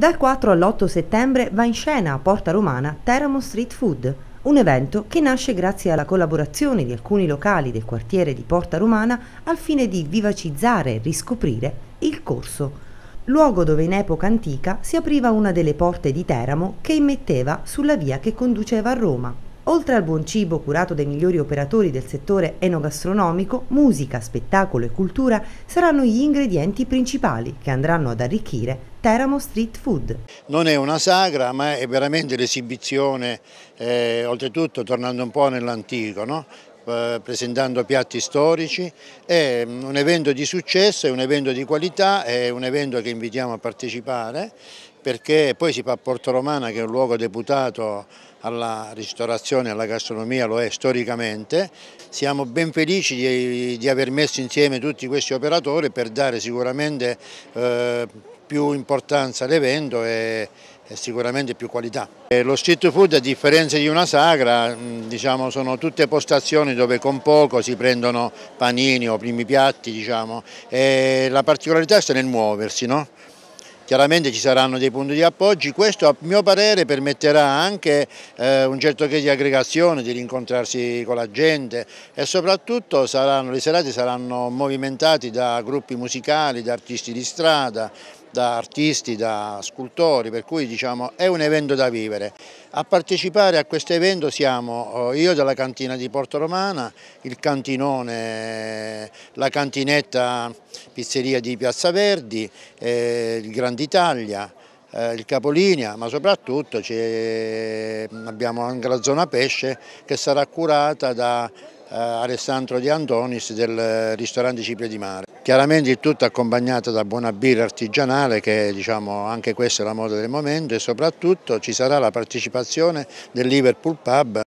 Dal 4 all'8 settembre va in scena a Porta Romana Teramo Street Food, un evento che nasce grazie alla collaborazione di alcuni locali del quartiere di Porta Romana al fine di vivacizzare e riscoprire il corso, luogo dove in epoca antica si apriva una delle porte di Teramo che immetteva sulla via che conduceva a Roma. Oltre al buon cibo curato dai migliori operatori del settore enogastronomico, musica, spettacolo e cultura saranno gli ingredienti principali che andranno ad arricchire Teramo Street Food. Non è una sagra ma è veramente l'esibizione, eh, oltretutto tornando un po' nell'antico, no? Eh, presentando piatti storici, è mm, un evento di successo, è un evento di qualità, è un evento che invitiamo a partecipare perché poi si fa a Porto Romana che è un luogo deputato alla ristorazione, alla gastronomia, lo è storicamente. Siamo ben felici di, di aver messo insieme tutti questi operatori per dare sicuramente eh, più importanza all'evento e, e, sicuramente più qualità. E lo street food a differenza di una sagra diciamo, sono tutte postazioni dove con poco si prendono panini o primi piatti diciamo, e la particolarità sta nel muoversi. No? chiaramente ci saranno dei punti di appoggio, questo a mio parere permetterà anche eh, un certo che di aggregazione, di rincontrarsi con la gente e soprattutto saranno, le serate saranno movimentate da gruppi musicali, da artisti di strada, da artisti, da scultori, per cui diciamo, è un evento da vivere. A partecipare a questo evento siamo eh, io della cantina di Porto Romana, il cantinone, la cantinetta pizzeria di Piazza Verdi, eh, il Grand'Italia, eh, il Capolinea, ma soprattutto abbiamo anche la zona pesce che sarà curata da eh, Alessandro Di Antonis del ristorante Cipria di Mare. Chiaramente tutto accompagnato da buona birra artigianale che diciamo, anche questa è la moda del momento e soprattutto ci sarà la partecipazione del Liverpool Pub.